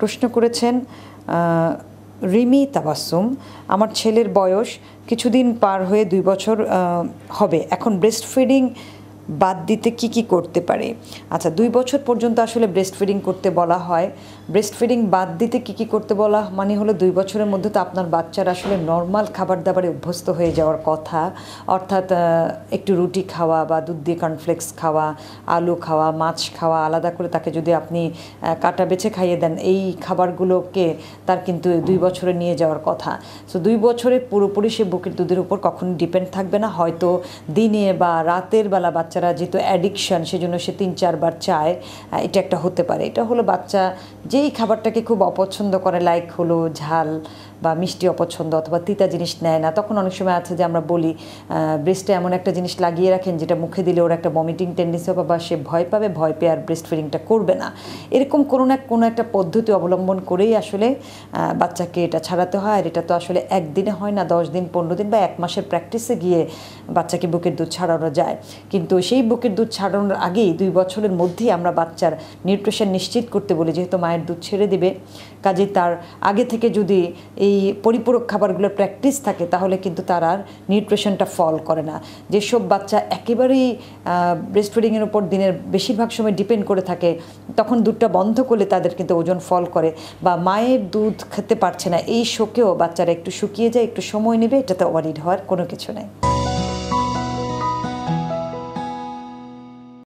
প্রশ্ন করেছেন রিমি তাবাসুম আমার ছেলের বয়স কিছুদিন পার হয়ে দুই বছর হবে এখন ব্রেস্ট ফিডিং বাদ দিতে কি কি করতে পারে আচ্ছা দুই বছর পর্যন্ত আসলে ব্রেস্ট ফিডিং করতে বলা হয় ব্রেস্ট ফিডিং বাদ দিতে কি কি করতে বলা মানে হলো দুই বছরের মধ্যে তো আপনার বাচ্চার আসলে নর্মাল খাবার দাবারে অভ্যস্ত হয়ে যাওয়ার কথা অর্থাৎ একটু রুটি খাওয়া বা দুধ দিয়ে কর্নফ্লেক্স খাওয়া আলু খাওয়া মাছ খাওয়া আলাদা করে তাকে যদি আপনি কাটা বেছে খাইয়ে দেন এই খাবারগুলোকে তার কিন্তু দুই বছরে নিয়ে যাওয়ার কথা সো দুই বছরে পুরোপুরি সে বুকের দুধের উপর কখনো ডিপেন্ড থাকবে না হয়তো দিনে বা রাতের বেলা বাচ্চা বাচ্চারা যেহেতু অ্যাডিকশান সেজন্য সে তিন চারবার চায় এটা একটা হতে পারে এটা হলো বাচ্চা যেই খাবারটাকে খুব অপছন্দ করে লাইক হলো ঝাল বা মিষ্টি অপছন্দ অথবা তিতা জিনিস নেয় না তখন অনেক সময় আছে যে আমরা বলি ব্রেস্টে এমন একটা জিনিস লাগিয়ে রাখেন যেটা মুখে দিলে ওর একটা ভমিটিং টেন্ডেন্সি হবে বা সে ভয় পাবে ভয় পেয়ে আর ব্রেস্ট ফিডিংটা করবে না এরকম কোনো না কোনো একটা পদ্ধতি অবলম্বন করেই আসলে বাচ্চাকে এটা ছাড়াতে হয় আর এটা তো আসলে একদিনে হয় না দশ দিন পনেরো দিন বা এক মাসের প্র্যাকটিসে গিয়ে বাচ্চাকে বুকের দুধ ছাড়ানো যায় কিন্তু সেই বুকের দুধ ছাড়ানোর আগেই দুই বছরের মধ্যেই আমরা বাচ্চার নিউট্রিশন নিশ্চিত করতে বলি যেহেতু মায়ের দুধ ছেড়ে দেবে কাজে তার আগে থেকে যদি এই পরিপূরক খাবারগুলোর প্র্যাকটিস থাকে তাহলে কিন্তু তার আর নিউট্রিশনটা ফল করে না যেসব বাচ্চা একেবারেই ব্রেস্ট ফিডিংয়ের উপর দিনের বেশিরভাগ সময় ডিপেন্ড করে থাকে তখন দুধটা বন্ধ করলে তাদের কিন্তু ওজন ফল করে বা মায়ের দুধ খেতে পারছে না এই শোকেও বাচ্চারা একটু শুকিয়ে যায় একটু সময় নেবে এটাতে ওয়ারিড হওয়ার কোনো কিছু নেই